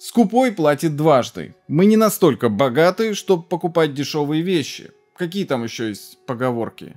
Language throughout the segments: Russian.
Скупой платит дважды. Мы не настолько богаты, чтобы покупать дешевые вещи. Какие там еще есть поговорки?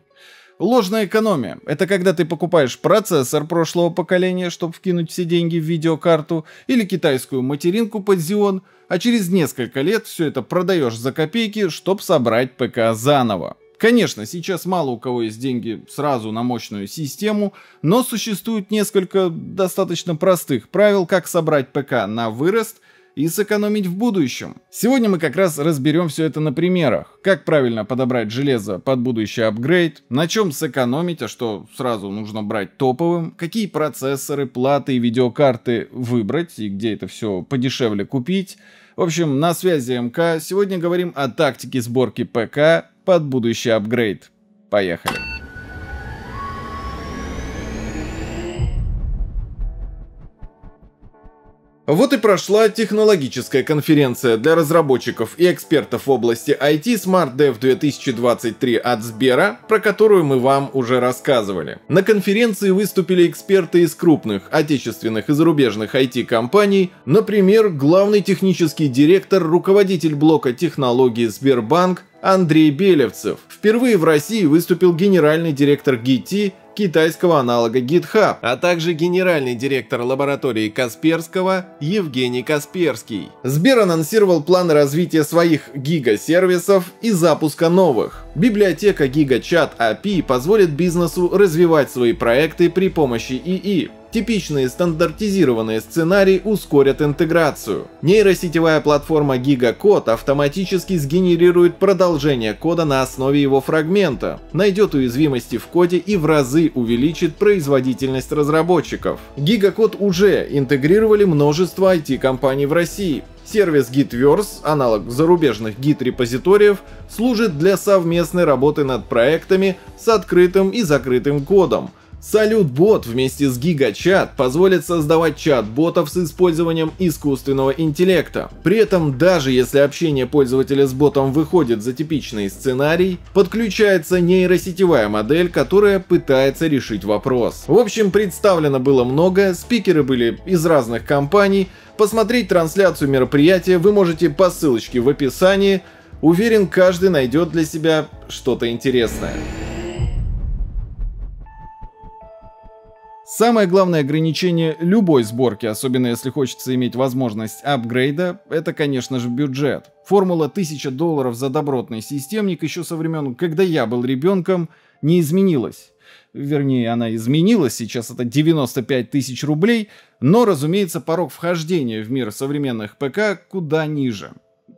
Ложная экономия – это когда ты покупаешь процессор прошлого поколения, чтобы вкинуть все деньги в видеокарту, или китайскую материнку под Xeon, а через несколько лет все это продаешь за копейки, чтобы собрать ПК заново. Конечно, сейчас мало у кого есть деньги сразу на мощную систему, но существует несколько достаточно простых правил, как собрать ПК на вырост – и сэкономить в будущем. Сегодня мы как раз разберем все это на примерах. Как правильно подобрать железо под будущий апгрейд, на чем сэкономить, а что сразу нужно брать топовым, какие процессоры, платы и видеокарты выбрать и где это все подешевле купить. В общем, на связи МК. Сегодня говорим о тактике сборки ПК под будущий апгрейд. Поехали! Вот и прошла технологическая конференция для разработчиков и экспертов в области IT Smart Dev 2023 от Сбера, про которую мы вам уже рассказывали. На конференции выступили эксперты из крупных отечественных и зарубежных IT-компаний, например, главный технический директор, руководитель блока технологии Сбербанк Андрей Белевцев. Впервые в России выступил генеральный директор ГИТИ китайского аналога GitHub, а также генеральный директор лаборатории Касперского Евгений Касперский. Сбер анонсировал планы развития своих гига-сервисов и запуска новых. Библиотека GigaChat API а позволит бизнесу развивать свои проекты при помощи ИИ. Типичные стандартизированные сценарии ускорят интеграцию. Нейросетевая платформа GigaCode автоматически сгенерирует продолжение кода на основе его фрагмента, найдет уязвимости в коде и в разы увеличит производительность разработчиков. GigaCode уже интегрировали множество IT-компаний в России, Сервис Gitverse, аналог зарубежных Git репозиториев служит для совместной работы над проектами с открытым и закрытым кодом – Салют-бот вместе с GigaChat позволит создавать чат-ботов с использованием искусственного интеллекта. При этом даже если общение пользователя с ботом выходит за типичный сценарий, подключается нейросетевая модель, которая пытается решить вопрос. В общем, представлено было много, спикеры были из разных компаний. Посмотреть трансляцию мероприятия вы можете по ссылочке в описании. Уверен, каждый найдет для себя что-то интересное. Самое главное ограничение любой сборки, особенно если хочется иметь возможность апгрейда, это, конечно же, бюджет. Формула 1000 долларов за добротный системник еще со времен, когда я был ребенком, не изменилась. Вернее, она изменилась, сейчас это 95 тысяч рублей, но, разумеется, порог вхождения в мир современных ПК куда ниже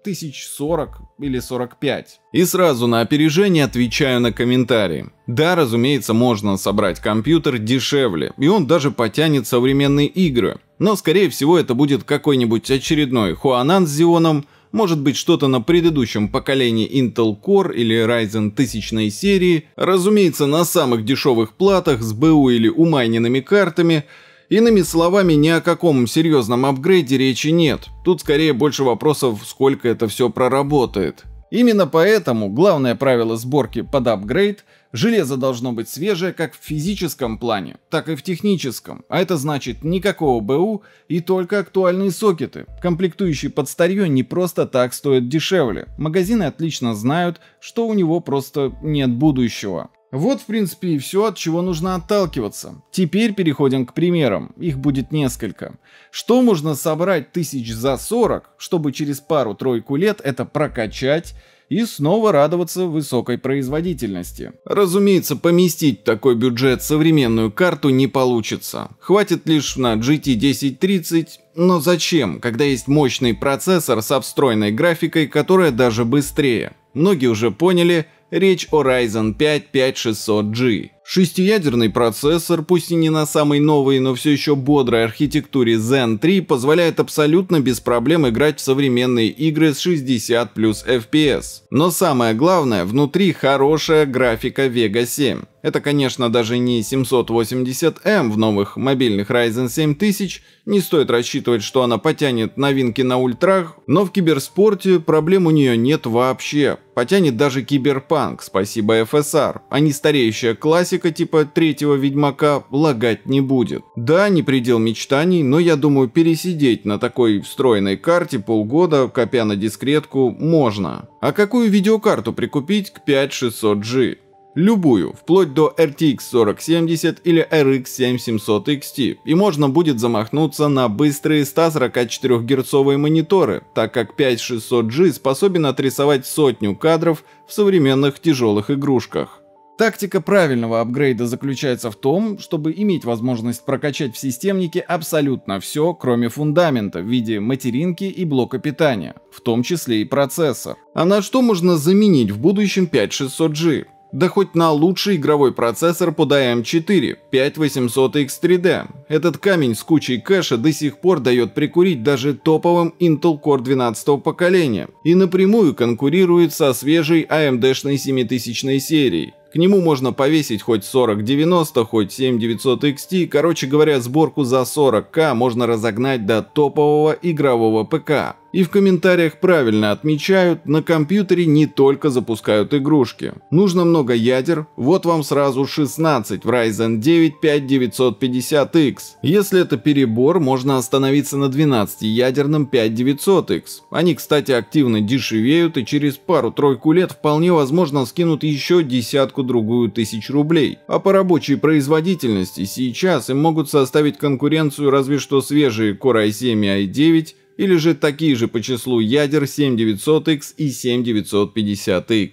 тысяч 40 или 45. И сразу на опережение отвечаю на комментарии. Да, разумеется, можно собрать компьютер дешевле, и он даже потянет современные игры. Но, скорее всего, это будет какой-нибудь очередной Хуанан с Зионом, может быть что-то на предыдущем поколении Intel Core или Ryzen 1000 серии, разумеется, на самых дешевых платах с БУ или умайненными картами – Иными словами, ни о каком серьезном апгрейде речи нет. Тут скорее больше вопросов, сколько это все проработает. Именно поэтому главное правило сборки под апгрейд – железо должно быть свежее как в физическом плане, так и в техническом, а это значит никакого БУ и только актуальные сокеты. Комплектующие под старье не просто так стоят дешевле, магазины отлично знают, что у него просто нет будущего. Вот, в принципе, и все, от чего нужно отталкиваться. Теперь переходим к примерам. Их будет несколько. Что можно собрать тысяч за 40, чтобы через пару-тройку лет это прокачать и снова радоваться высокой производительности. Разумеется, поместить такой бюджет в современную карту не получится. Хватит лишь на GT 1030, но зачем, когда есть мощный процессор со встроенной графикой, которая даже быстрее многие уже поняли, речь о Ryzen 5 5600G. Шестиядерный процессор, пусть и не на самой новой, но все еще бодрой архитектуре Zen 3, позволяет абсолютно без проблем играть в современные игры с 60 плюс FPS. Но самое главное, внутри хорошая графика Vega 7. Это, конечно, даже не 780M эм в новых мобильных Ryzen 7000, не стоит рассчитывать, что она потянет новинки на ультрах, но в киберспорте проблем у нее нет вообще. Потянет даже киберпанк, спасибо FSR, а не стареющая классика типа третьего Ведьмака лагать не будет. Да, не предел мечтаний, но я думаю пересидеть на такой встроенной карте полгода, копя на дискретку, можно. А какую видеокарту прикупить к 5600G? любую, вплоть до RTX 4070 или RX 7700 XT, и можно будет замахнуться на быстрые 144-герцовые мониторы, так как 5600G способен отрисовать сотню кадров в современных тяжелых игрушках. Тактика правильного апгрейда заключается в том, чтобы иметь возможность прокачать в системнике абсолютно все, кроме фундамента в виде материнки и блока питания, в том числе и процессор. А на что можно заменить в будущем 5600G? Да хоть на лучший игровой процессор под AM4 5800X3D. Этот камень с кучей кэша до сих пор дает прикурить даже топовым Intel Core 12 поколения и напрямую конкурирует со свежей AMD-шной 7000 серией. К нему можно повесить хоть 4090, хоть 7900 XT, короче говоря, сборку за 40к можно разогнать до топового игрового ПК. И в комментариях правильно отмечают, на компьютере не только запускают игрушки. Нужно много ядер, вот вам сразу 16 в Ryzen 9 5950X. Если это перебор, можно остановиться на 12-ядерном 5900X. Они, кстати, активно дешевеют и через пару-тройку лет вполне возможно скинут еще десятку-другую тысяч рублей. А по рабочей производительности сейчас им могут составить конкуренцию разве что свежие Core i7 и i9, или же такие же по числу ядер 7900X и 7950X.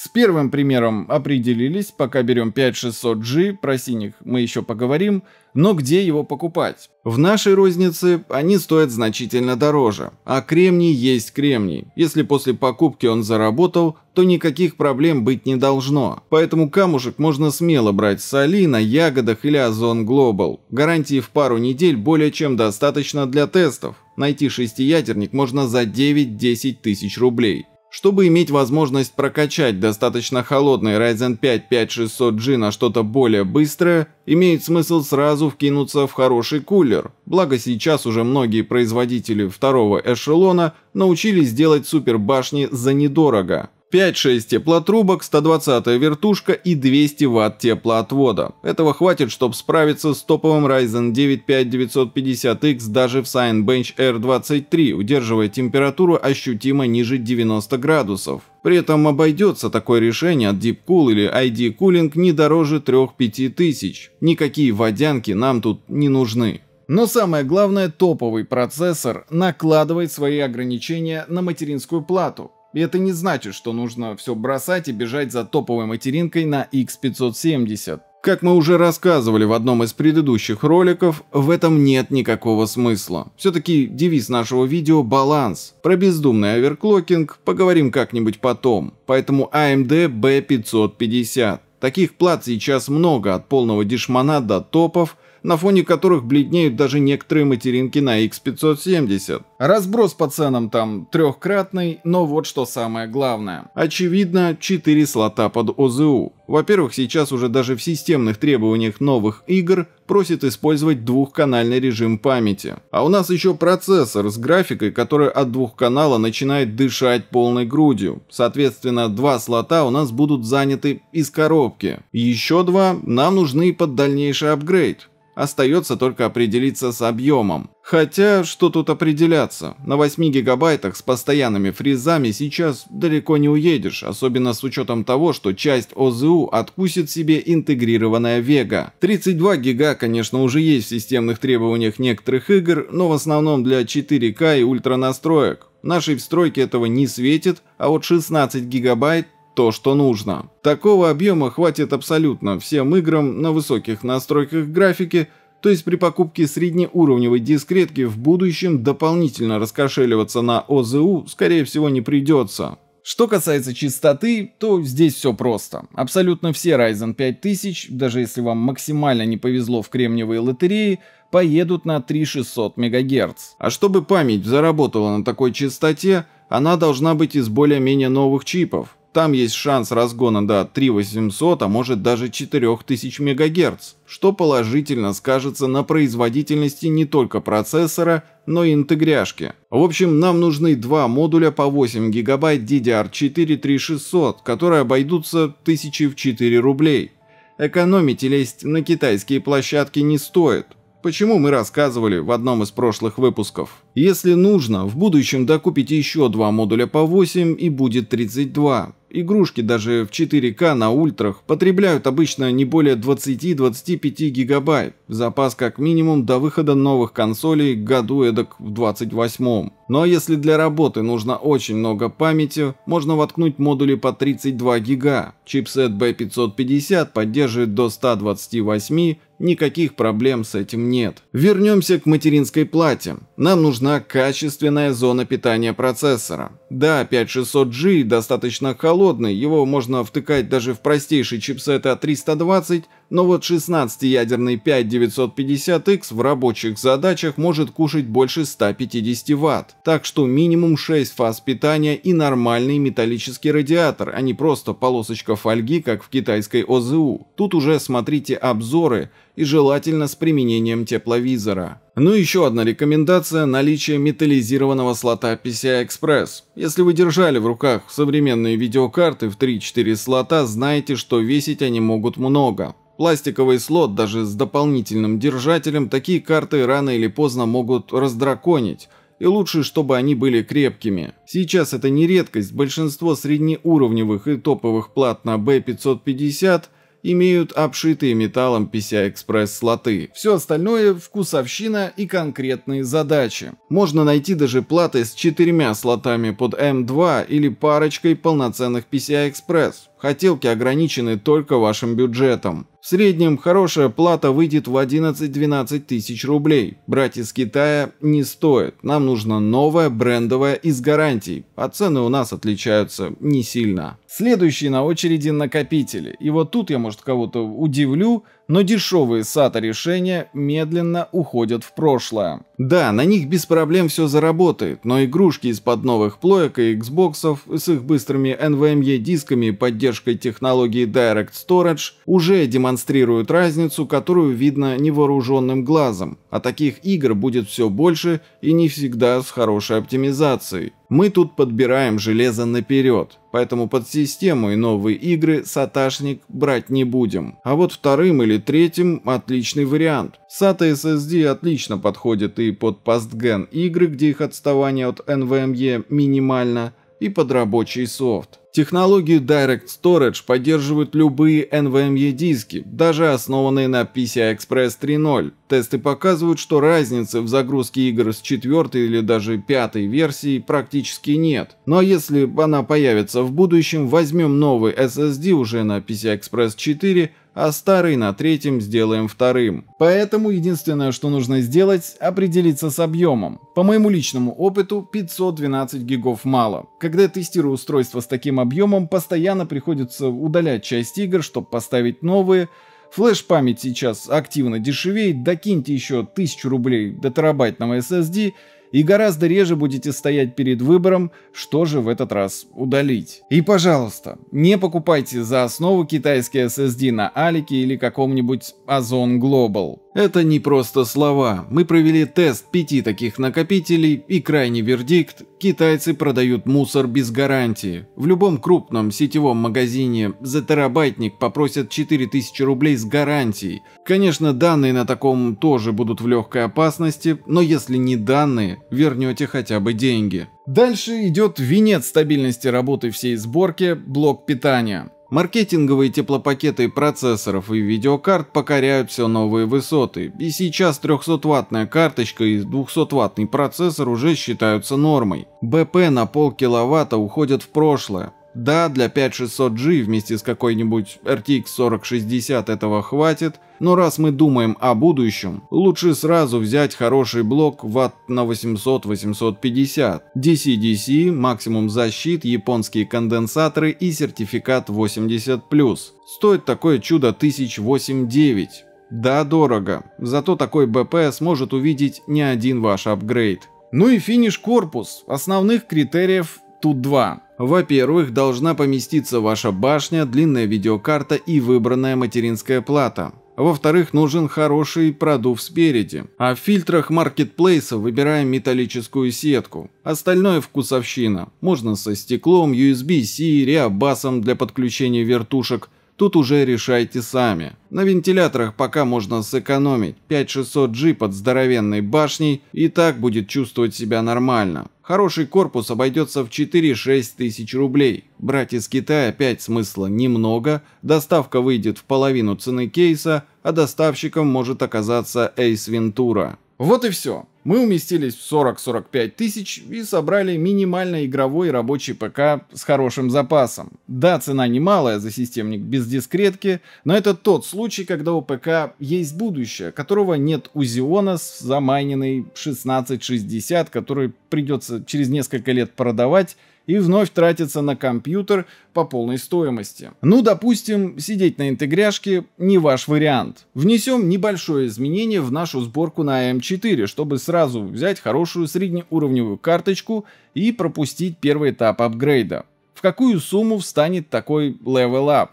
С первым примером определились, пока берем 5600G, про синих мы еще поговорим, но где его покупать? В нашей рознице они стоят значительно дороже, а кремний есть кремний. Если после покупки он заработал, то никаких проблем быть не должно. Поэтому камушек можно смело брать с Али на ягодах или Озон Глобал. Гарантии в пару недель более чем достаточно для тестов найти шестиядерник можно за 9-10 тысяч рублей. Чтобы иметь возможность прокачать достаточно холодный Ryzen 5 5600G на что-то более быстрое, имеет смысл сразу вкинуться в хороший кулер. Благо сейчас уже многие производители второго эшелона научились делать супербашни за недорого. 5-6 теплотрубок, 120 вертушка и 200 Вт теплоотвода. Этого хватит, чтобы справиться с топовым Ryzen 9 5950X даже в Cinebench R23, удерживая температуру ощутимо ниже 90 градусов. При этом обойдется такое решение от Deepcool или ID Cooling не дороже 3-5 тысяч. Никакие водянки нам тут не нужны. Но самое главное, топовый процессор накладывает свои ограничения на материнскую плату, и это не значит, что нужно все бросать и бежать за топовой материнкой на X570. Как мы уже рассказывали в одном из предыдущих роликов, в этом нет никакого смысла. Все-таки девиз нашего видео – баланс. Про бездумный оверклокинг поговорим как-нибудь потом, поэтому AMD а B550. Таких плат сейчас много, от полного дешмана до топов – на фоне которых бледнеют даже некоторые материнки на X570. Разброс по ценам там трехкратный, но вот что самое главное. Очевидно, 4 слота под ОЗУ. Во-первых, сейчас уже даже в системных требованиях новых игр просит использовать двухканальный режим памяти. А у нас еще процессор с графикой, который от двух канала начинает дышать полной грудью. Соответственно, два слота у нас будут заняты из коробки. Еще два нам нужны под дальнейший апгрейд. Остается только определиться с объемом. Хотя, что тут определяться? На 8 гигабайтах с постоянными фризами сейчас далеко не уедешь, особенно с учетом того, что часть ОЗУ откусит себе интегрированная Вега. 32 гига, конечно, уже есть в системных требованиях некоторых игр, но в основном для 4К и ультранастроек. Нашей встройке этого не светит, а вот 16 гигабайт то, что нужно. Такого объема хватит абсолютно всем играм на высоких настройках графики, то есть при покупке среднеуровневой дискретки в будущем дополнительно раскошеливаться на ОЗУ скорее всего не придется. Что касается частоты, то здесь все просто. Абсолютно все Ryzen 5000, даже если вам максимально не повезло в кремниевые лотереи, поедут на 3600 МГц. А чтобы память заработала на такой частоте, она должна быть из более-менее новых чипов. Там есть шанс разгона до 3800, а может даже 4000 МГц, что положительно скажется на производительности не только процессора, но и интегряшки. В общем, нам нужны два модуля по 8 ГБ DDR4 3600, которые обойдутся тысячи в 4 рублей. Экономить и лезть на китайские площадки не стоит. Почему мы рассказывали в одном из прошлых выпусков. Если нужно, в будущем докупите еще два модуля по 8 и будет 32. Игрушки даже в 4К на ультрах потребляют обычно не более 20-25 гигабайт, запас как минимум до выхода новых консолей году эдак в 28-м. Но ну а если для работы нужно очень много памяти, можно воткнуть модули по 32 гига. Чипсет B550 поддерживает до 128, никаких проблем с этим нет. Вернемся к материнской плате. Нам нужна качественная зона питания процессора. Да, 5600G достаточно холодная холодный, его можно втыкать даже в простейший чипсеты А320 но вот 16-ядерный 5950X в рабочих задачах может кушать больше 150 Вт, так что минимум 6 фаз питания и нормальный металлический радиатор, а не просто полосочка фольги, как в китайской ОЗУ. Тут уже смотрите обзоры и желательно с применением тепловизора. Ну и еще одна рекомендация – наличие металлизированного слота PCI-Express. Если вы держали в руках современные видеокарты в 3-4 слота, знаете, что весить они могут много пластиковый слот даже с дополнительным держателем, такие карты рано или поздно могут раздраконить, и лучше, чтобы они были крепкими. Сейчас это не редкость, большинство среднеуровневых и топовых плат на B550 имеют обшитые металлом PCI-Express слоты. Все остальное – вкусовщина и конкретные задачи. Можно найти даже платы с четырьмя слотами под M2 или парочкой полноценных PCI-Express. Хотелки ограничены только вашим бюджетом. В среднем хорошая плата выйдет в 11-12 тысяч рублей. Брать из Китая не стоит. Нам нужно новое, брендовое, из гарантий. А цены у нас отличаются не сильно. Следующий на очереди накопители. И вот тут я, может, кого-то удивлю, но дешевые SATA решения медленно уходят в прошлое. Да, на них без проблем все заработает, но игрушки из-под новых плоек и Xboxов с их быстрыми NVMe дисками и поддержкой технологии Direct Storage уже демонстрируют разницу, которую видно невооруженным глазом, а таких игр будет все больше и не всегда с хорошей оптимизацией. Мы тут подбираем железо наперед, поэтому под систему и новые игры SATA-шник брать не будем. А вот вторым или третьим отличный вариант. SATA SSD отлично подходит и под PastGen игры, где их отставание от NVMe минимально, и под рабочий софт. Технологию Direct Storage поддерживают любые NVMe-диски, даже основанные на PCI Express 3.0. Тесты показывают, что разницы в загрузке игр с четвертой или даже пятой версии практически нет. Но если она появится в будущем, возьмем новый SSD уже на PCI Express 4, а старый на третьем сделаем вторым. Поэтому единственное, что нужно сделать, определиться с объемом. По моему личному опыту 512 гигов мало. Когда я тестирую устройство с таким объемом, постоянно приходится удалять часть игр, чтобы поставить новые, Флэш-память сейчас активно дешевеет, докиньте еще 1000 рублей до терабайтного SSD, и гораздо реже будете стоять перед выбором, что же в этот раз удалить. И пожалуйста, не покупайте за основу китайские SSD на Алике или каком-нибудь Озон Global. Это не просто слова. Мы провели тест пяти таких накопителей и крайний вердикт – китайцы продают мусор без гарантии. В любом крупном сетевом магазине за терабайтник попросят 4000 рублей с гарантией. Конечно, данные на таком тоже будут в легкой опасности, но если не данные, вы вернете хотя бы деньги. Дальше идет венец стабильности работы всей сборки – блок питания. Маркетинговые теплопакеты процессоров и видеокарт покоряют все новые высоты, и сейчас 300-ваттная карточка и 200-ваттный процессор уже считаются нормой. БП на полкиловатта уходят в прошлое, да, для 5600G вместе с какой-нибудь RTX 4060 этого хватит, но раз мы думаем о будущем, лучше сразу взять хороший блок ватт на 800-850, DC-DC, максимум защит, японские конденсаторы и сертификат 80+. Стоит такое чудо 1089. Да, дорого, зато такой БП сможет увидеть не один ваш апгрейд. Ну и финиш корпус. Основных критериев тут два. Во-первых, должна поместиться ваша башня, длинная видеокарта и выбранная материнская плата. Во-вторых, нужен хороший продув спереди. А в фильтрах маркетплейса выбираем металлическую сетку. Остальное вкусовщина. Можно со стеклом, USB-C, реабасом для подключения вертушек. Тут уже решайте сами. На вентиляторах пока можно сэкономить 5600G под здоровенной башней и так будет чувствовать себя нормально. Хороший корпус обойдется в 4-6 тысяч рублей. Брать из Китая опять смысла немного, доставка выйдет в половину цены кейса, а доставщиком может оказаться Ace Ventura. Вот и все. Мы уместились в 40-45 тысяч и собрали минимально игровой рабочий ПК с хорошим запасом. Да, цена немалая за системник без дискретки, но это тот случай, когда у ПК есть будущее, которого нет у Xeon с замайненной 1660, который придется через несколько лет продавать и вновь тратиться на компьютер по полной стоимости. Ну, допустим, сидеть на интегряшке не ваш вариант. Внесем небольшое изменение в нашу сборку на m 4 чтобы сразу взять хорошую среднеуровневую карточку и пропустить первый этап апгрейда. В какую сумму встанет такой level up?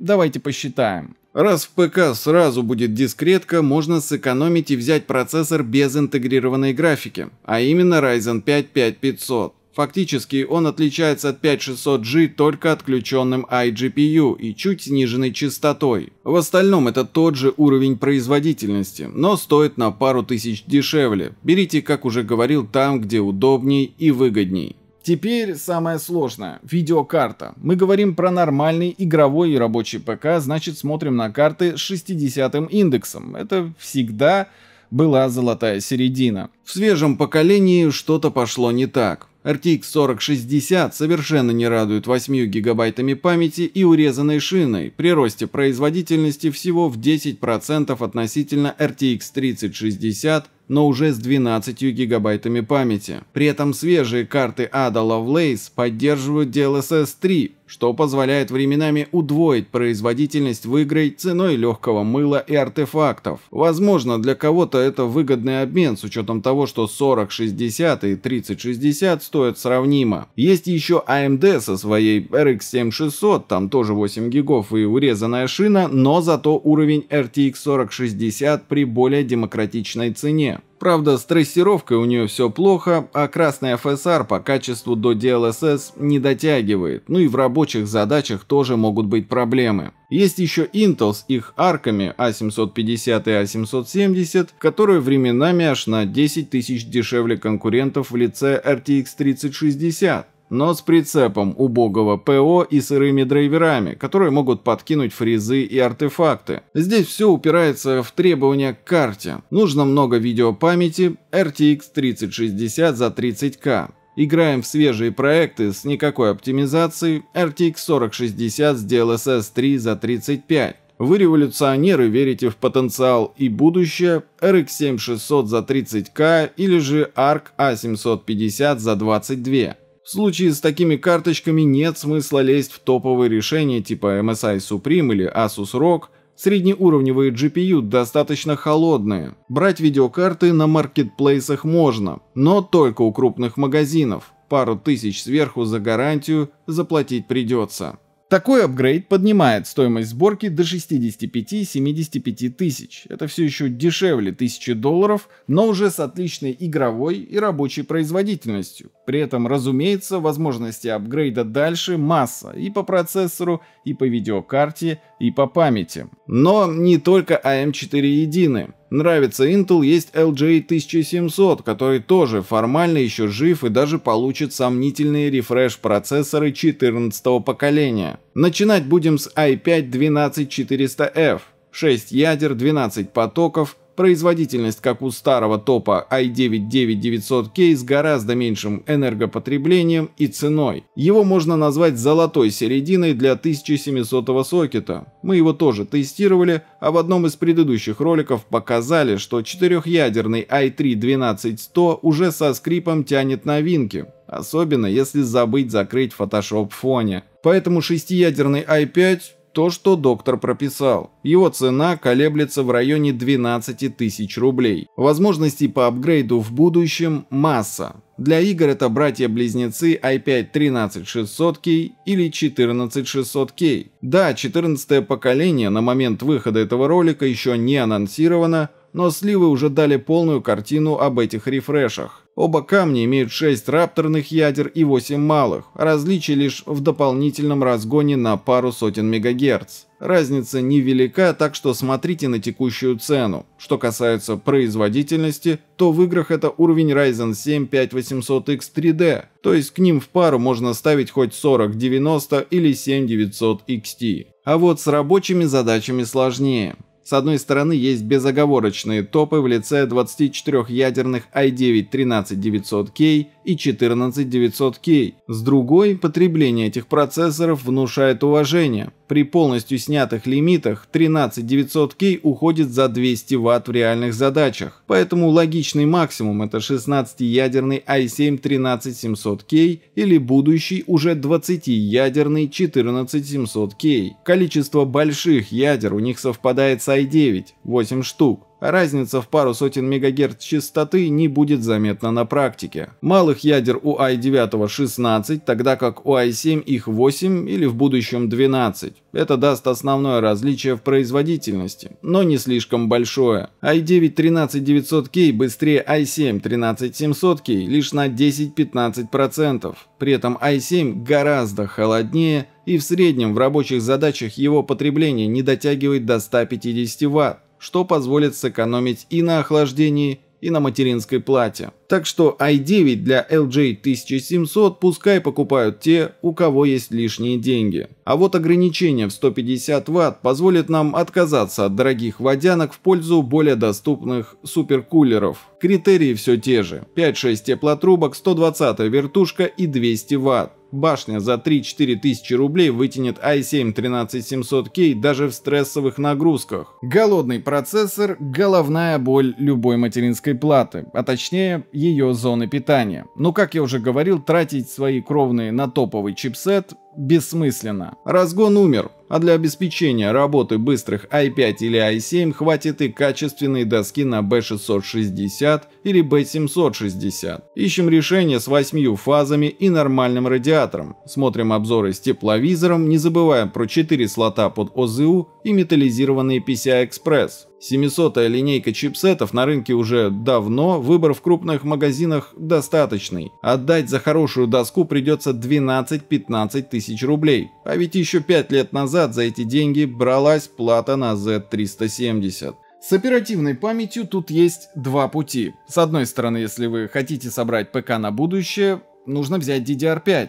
Давайте посчитаем. Раз в ПК сразу будет дискретка, можно сэкономить и взять процессор без интегрированной графики, а именно Ryzen 5 5500. Фактически он отличается от 5600G только отключенным iGPU и чуть сниженной частотой. В остальном это тот же уровень производительности, но стоит на пару тысяч дешевле. Берите, как уже говорил, там, где удобней и выгодней. Теперь самое сложное – видеокарта. Мы говорим про нормальный игровой и рабочий ПК, значит смотрим на карты с 60 индексом. Это всегда была золотая середина. В свежем поколении что-то пошло не так. RTX 4060 совершенно не радует 8 гигабайтами памяти и урезанной шиной при росте производительности всего в 10% относительно RTX 3060 но уже с 12 гигабайтами памяти. При этом свежие карты Ada Lovelace поддерживают DLSS 3 что позволяет временами удвоить производительность в игрой ценой легкого мыла и артефактов. Возможно, для кого-то это выгодный обмен с учетом того, что 4060 и 3060 стоят сравнимо. Есть еще AMD а со своей RX 7600, там тоже 8 гигов и урезанная шина, но зато уровень RTX 4060 при более демократичной цене. Правда, с трассировкой у нее все плохо, а красный FSR по качеству до DLSS не дотягивает, ну и в рабочих задачах тоже могут быть проблемы. Есть еще Intel с их арками a а 750 и a а 770 которые временами аж на 10 тысяч дешевле конкурентов в лице RTX 3060 но с прицепом убогого ПО и сырыми драйверами, которые могут подкинуть фрезы и артефакты. Здесь все упирается в требования к карте. Нужно много видеопамяти RTX 3060 за 30к. Играем в свежие проекты с никакой оптимизацией RTX 4060 с DLSS 3 за 35. Вы революционеры верите в потенциал и будущее RX 7600 за 30к или же ARC A750 за 22. В случае с такими карточками нет смысла лезть в топовые решения типа MSI Supreme или Asus ROG, Среднеуровневые GPU достаточно холодные. Брать видеокарты на маркетплейсах можно, но только у крупных магазинов. Пару тысяч сверху за гарантию заплатить придется. Такой апгрейд поднимает стоимость сборки до 65-75 тысяч. Это все еще дешевле тысячи долларов, но уже с отличной игровой и рабочей производительностью. При этом, разумеется, возможности апгрейда дальше масса и по процессору, и по видеокарте, и по памяти. Но не только AM4 а едины нравится Intel, есть LJ1700, который тоже формально еще жив и даже получит сомнительные рефреш-процессоры 14 поколения. Начинать будем с i5-12400F. 6 ядер, 12 потоков, производительность, как у старого топа i9-9900K с гораздо меньшим энергопотреблением и ценой. Его можно назвать золотой серединой для 1700 сокета. Мы его тоже тестировали, а в одном из предыдущих роликов показали, что четырехъядерный i3-12100 уже со скрипом тянет новинки особенно если забыть закрыть Photoshop в фоне. Поэтому шестиядерный i5 то, что доктор прописал. Его цена колеблется в районе 12 тысяч рублей. Возможностей по апгрейду в будущем масса. Для игр это братья-близнецы i5-13600K или 14600K. Да, 14 поколение на момент выхода этого ролика еще не анонсировано, но сливы уже дали полную картину об этих рефрешах. Оба камня имеют 6 рапторных ядер и 8 малых, различие лишь в дополнительном разгоне на пару сотен мегагерц. Разница невелика, так что смотрите на текущую цену. Что касается производительности, то в играх это уровень Ryzen 7 5800X3D, то есть к ним в пару можно ставить хоть 4090 или 7900 XT. А вот с рабочими задачами сложнее. С одной стороны, есть безоговорочные топы в лице 24-ядерных i9-13900K и 14900K. С другой, потребление этих процессоров внушает уважение. При полностью снятых лимитах 13900K уходит за 200 Вт в реальных задачах, поэтому логичный максимум это 16-ядерный i7-13700K или будущий уже 20-ядерный 14700K. Количество больших ядер у них совпадает с i9 8 штук разница в пару сотен мегагерц частоты не будет заметна на практике. Малых ядер у i9 16, тогда как у i7 их 8 или в будущем 12. Это даст основное различие в производительности, но не слишком большое. i9 13900K быстрее i7 13700K лишь на 10-15%. При этом i7 гораздо холоднее и в среднем в рабочих задачах его потребление не дотягивает до 150 Вт что позволит сэкономить и на охлаждении, и на материнской плате. Так что i9 для LJ1700 пускай покупают те, у кого есть лишние деньги. А вот ограничение в 150 Вт позволит нам отказаться от дорогих водянок в пользу более доступных суперкулеров. Критерии все те же. 5-6 теплотрубок, 120 вертушка и 200 Вт. Башня за 3-4 тысячи рублей вытянет i7-13700K даже в стрессовых нагрузках. Голодный процессор – головная боль любой материнской платы, а точнее ее зоны питания. Но ну, как я уже говорил, тратить свои кровные на топовый чипсет бессмысленно. Разгон умер, а для обеспечения работы быстрых i5 или i7 хватит и качественной доски на B660 или B760. Ищем решение с 8 фазами и нормальным радиатором. Смотрим обзоры с тепловизором, не забываем про 4 слота под ОЗУ и металлизированный PCI-Express. 700-я линейка чипсетов на рынке уже давно, выбор в крупных магазинах достаточный. Отдать за хорошую доску придется 12-15 тысяч рублей. А ведь еще 5 лет назад за эти деньги бралась плата на Z370. С оперативной памятью тут есть два пути. С одной стороны, если вы хотите собрать ПК на будущее, нужно взять DDR5.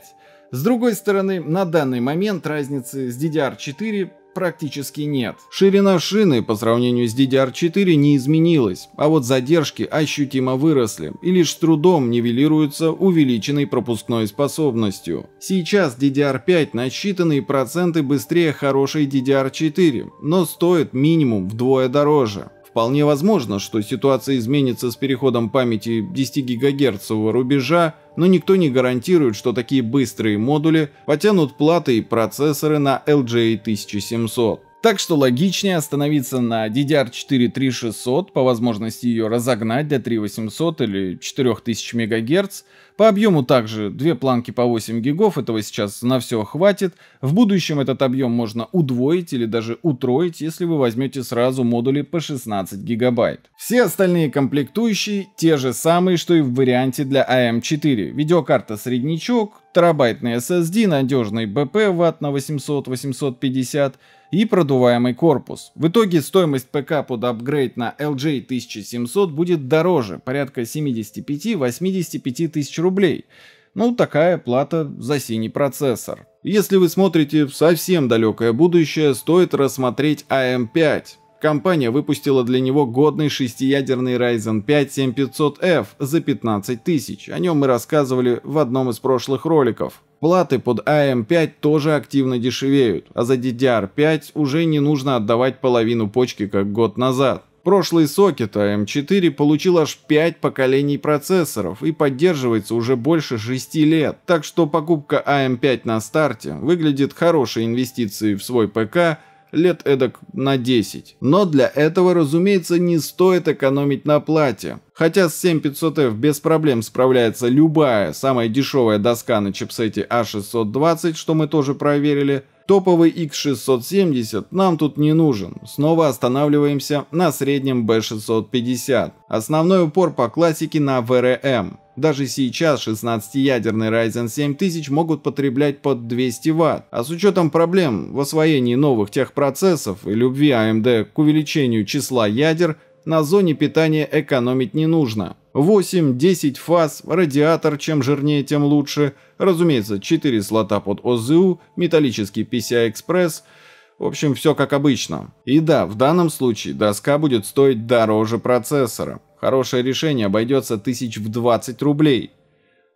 С другой стороны, на данный момент разницы с DDR4 практически нет. Ширина шины по сравнению с DDR4 не изменилась, а вот задержки ощутимо выросли и лишь с трудом нивелируются увеличенной пропускной способностью. Сейчас DDR5 насчитанные проценты быстрее хорошей DDR4, но стоит минимум вдвое дороже. Вполне возможно, что ситуация изменится с переходом памяти 10 гигагерцового рубежа, но никто не гарантирует, что такие быстрые модули потянут платы и процессоры на LGA 1700. Так что логичнее остановиться на DDR4 3600, по возможности ее разогнать до 3800 или 4000 МГц. По объему также две планки по 8 гигов, этого сейчас на все хватит. В будущем этот объем можно удвоить или даже утроить, если вы возьмете сразу модули по 16 гигабайт. Все остальные комплектующие те же самые, что и в варианте для AM4. А Видеокарта среднячок, терабайтный SSD, надежный BP ватт на 800-850 и продуваемый корпус. В итоге стоимость ПК под апгрейд на LJ1700 будет дороже, порядка 75-85 тысяч рублей. Ну, такая плата за синий процессор. Если вы смотрите в совсем далекое будущее, стоит рассмотреть AM5. А Компания выпустила для него годный шестиядерный Ryzen 5 7500F за 15 тысяч. О нем мы рассказывали в одном из прошлых роликов. Платы под AM5 а тоже активно дешевеют, а за DDR5 уже не нужно отдавать половину почки, как год назад. Прошлый сокет AM4 а получил аж 5 поколений процессоров и поддерживается уже больше 6 лет, так что покупка AM5 а на старте выглядит хорошей инвестицией в свой ПК лет эдак на 10. Но для этого, разумеется, не стоит экономить на плате. Хотя с 7500F без проблем справляется любая, самая дешевая доска на чипсете A620, а что мы тоже проверили, Топовый X670 нам тут не нужен. Снова останавливаемся на среднем B650. Основной упор по классике на VRM. Эм. Даже сейчас 16-ядерный Ryzen 7000 могут потреблять под 200 Вт, а с учетом проблем в освоении новых техпроцессов и любви AMD а к увеличению числа ядер, на зоне питания экономить не нужно. 8-10 фаз, радиатор, чем жирнее, тем лучше. Разумеется, 4 слота под ОЗУ, металлический PCI-экспресс. В общем, все как обычно. И да, в данном случае доска будет стоить дороже процессора. Хорошее решение обойдется тысяч в 20 рублей.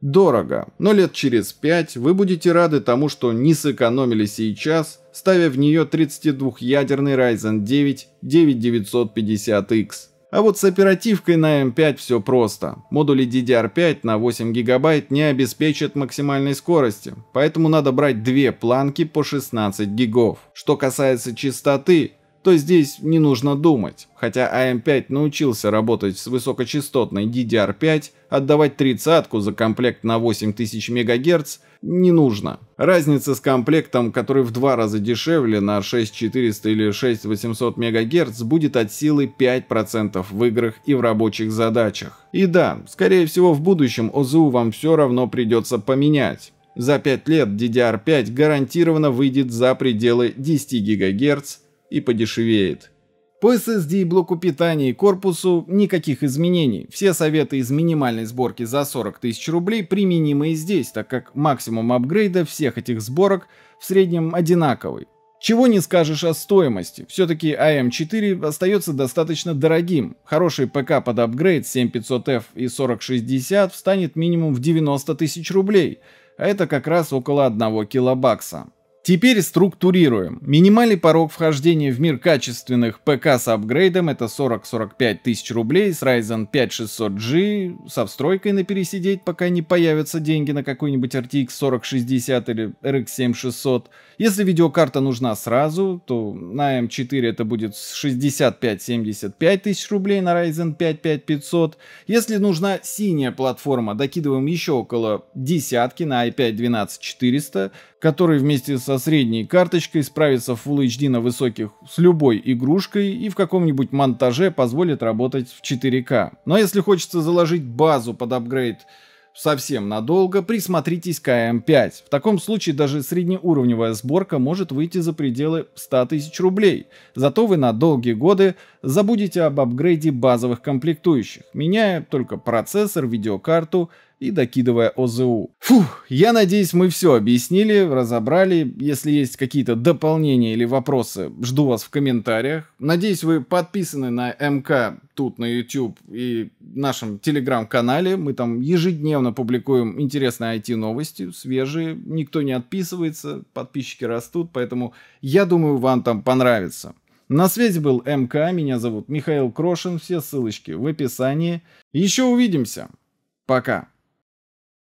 Дорого, но лет через 5 вы будете рады тому, что не сэкономили сейчас – ставя в нее 32-ядерный Ryzen 9 9950X. А вот с оперативкой на M5 все просто. Модули DDR5 на 8 ГБ не обеспечат максимальной скорости, поэтому надо брать две планки по 16 гигов. Что касается частоты, то здесь не нужно думать. Хотя АМ5 научился работать с высокочастотной DDR5, отдавать тридцатку за комплект на 8000 МГц не нужно. Разница с комплектом, который в два раза дешевле на 6400 или 6800 МГц, будет от силы 5% в играх и в рабочих задачах. И да, скорее всего в будущем ОЗУ вам все равно придется поменять. За 5 лет DDR5 гарантированно выйдет за пределы 10 ГГц, и подешевеет. По SSD и блоку питания и корпусу никаких изменений. Все советы из минимальной сборки за 40 тысяч рублей применимы и здесь, так как максимум апгрейда всех этих сборок в среднем одинаковый. Чего не скажешь о стоимости. Все-таки AM4 остается достаточно дорогим. Хороший ПК под апгрейд 7500F и 4060 встанет минимум в 90 тысяч рублей, а это как раз около 1 килобакса. Теперь структурируем. Минимальный порог вхождения в мир качественных ПК с апгрейдом это 40-45 тысяч рублей с Ryzen 5 600G, со встройкой на пересидеть, пока не появятся деньги на какой-нибудь RTX 4060 или RX 7600. Если видеокарта нужна сразу, то на M4 эм это будет 65-75 тысяч рублей на Ryzen 5 5500. Если нужна синяя платформа, докидываем еще около десятки на i5 12400, который вместе со средней карточкой справится в Full HD на высоких с любой игрушкой и в каком-нибудь монтаже позволит работать в 4К. Но если хочется заложить базу под апгрейд совсем надолго, присмотритесь к AM5. В таком случае даже среднеуровневая сборка может выйти за пределы 100 тысяч рублей. Зато вы на долгие годы забудете об апгрейде базовых комплектующих, меняя только процессор, видеокарту, и докидывая ОЗУ. Фух, я надеюсь, мы все объяснили, разобрали. Если есть какие-то дополнения или вопросы, жду вас в комментариях. Надеюсь, вы подписаны на МК тут на YouTube и нашем телеграм-канале. Мы там ежедневно публикуем интересные IT-новости, свежие. Никто не отписывается, подписчики растут, поэтому я думаю, вам там понравится. На связи был МК, меня зовут Михаил Крошин, все ссылочки в описании. Еще увидимся. Пока.